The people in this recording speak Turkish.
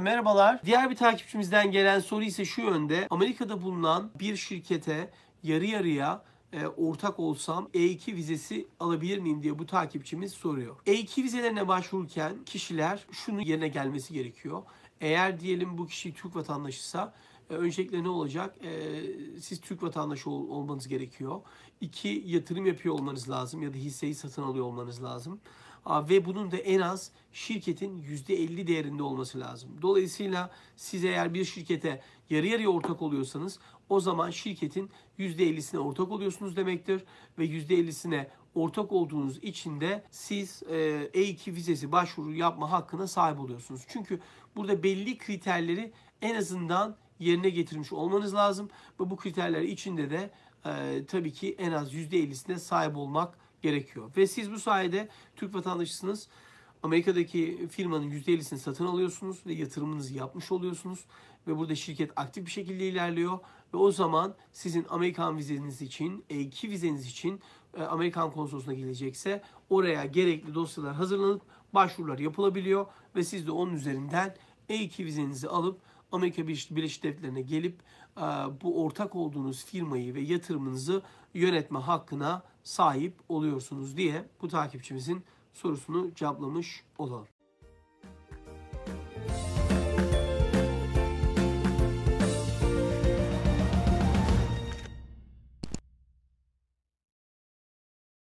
Merhabalar. Diğer bir takipçimizden gelen soru ise şu yönde. Amerika'da bulunan bir şirkete yarı yarıya e, ortak olsam E2 vizesi alabilir miyim diye bu takipçimiz soruyor. E2 vizelerine başvururken kişiler şunun yerine gelmesi gerekiyor. Eğer diyelim bu kişi Türk vatandaşıysa e, öncelikle ne olacak? E, siz Türk vatandaşı ol, olmanız gerekiyor. İki, yatırım yapıyor olmanız lazım ya da hisseyi satın alıyor olmanız lazım ve bunun da en az şirketin %50 değerinde olması lazım. Dolayısıyla siz eğer bir şirkete yarı yarıya ortak oluyorsanız o zaman şirketin %50'sine ortak oluyorsunuz demektir ve %50'sine ortak olduğunuz için de siz E2 e vizesi başvuru yapma hakkına sahip oluyorsunuz. Çünkü burada belli kriterleri en azından yerine getirmiş olmanız lazım ve bu kriterler içinde de e, tabii ki en az %50'sine sahip olmak gerekiyor. Ve siz bu sayede Türk vatandaşısınız. Amerika'daki firmanın %50'sini satın alıyorsunuz ve yatırımınızı yapmış oluyorsunuz. Ve burada şirket aktif bir şekilde ilerliyor. Ve o zaman sizin Amerikan vizeniz için, E2 vizeniz için e, Amerikan konsolosuna gelecekse oraya gerekli dosyalar hazırlanıp başvurular yapılabiliyor. Ve siz de onun üzerinden E2 vizenizi alıp Amerika Birleşik Devletleri'ne gelip e, bu ortak olduğunuz firmayı ve yatırımınızı yönetme hakkına sahip oluyorsunuz diye bu takipçimizin sorusunu cevaplamış olalım.